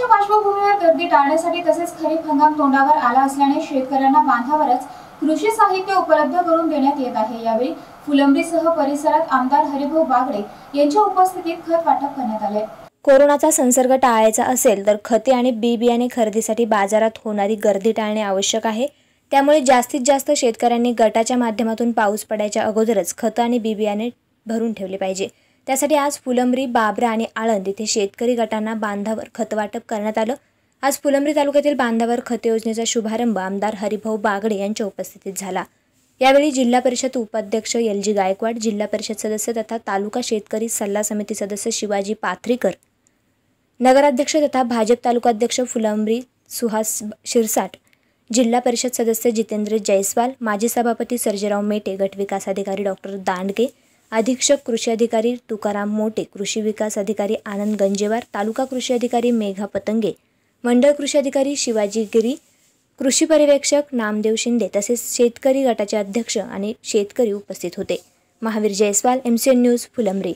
पावसाच्या पार्श्वभूमीवर गर्दी टाळण्यासाठी तसेच खरीप हंगाम तोंडावर आला असल्याने शेतकऱ्यांना बांधावरच कृषी साहित्य उपलब्ध करून देण्यात येत आहे यावेळी फुलंब्रीसह परिसरात आमदार हरिभाऊ बागडे यांच्या उपस्थितीत खत वाटप करण्यात आले कोरोनाचा संसर्ग टाळायचा असेल तर खते आणि बी बियाणे खरेदीसाठी बाजारात होणारी गर्दी टाळणे आवश्यक आहे त्यामुळे जास्तीत जास्त शेतकऱ्यांनी गटाच्या माध्यमातून पाऊस पडायच्या अगोदरच खतं आणि बी बियाणे भरून ठेवले पाहिजे त्यासाठी आज फुलंब्री बाबरा आणि आळंद येथे शेतकरी गटांना बांधावर खतवाटप करण्यात आलं आज फुलंब्री तालुक्यातील बांधावर खत योजनेचा शुभारंभ आमदार हरिभाऊ बागडे यांच्या उपस्थितीत झाला यावेळी जिल्हा परिषद उपाध्यक्ष एल जी गायकवाड जिल्हा परिषद सदस्य तथा तालुका शेतकरी सल्ला समिती सदस्य शिवाजी पाथरीकर नगराध्यक्ष तथा भाजप तालुकाध्यक्ष फुलंब्री सुहास शिरसाट जिल्हा परिषद सदस्य जितेंद्र जयस्वाल माजी सभापती सर्जेराव मेटे गटविकास अधिकारी डॉक्टर दांडगे अधीक्षक कृषी अधिकारी तुकाराम मोटे कृषी विकास अधिकारी आनंद गंजेवार तालुका कृषी अधिकारी मेघा पतंगे मंडळ कृषी अधिकारी शिवाजी गिरी कृषी पर्यवेक्षक नामदेव शिंदे तसेच शेतकरी गटाचे अध्यक्ष आणि शेतकरी उपस्थित होते महावीर जयस्वाल एन न्यूज फुलंब्री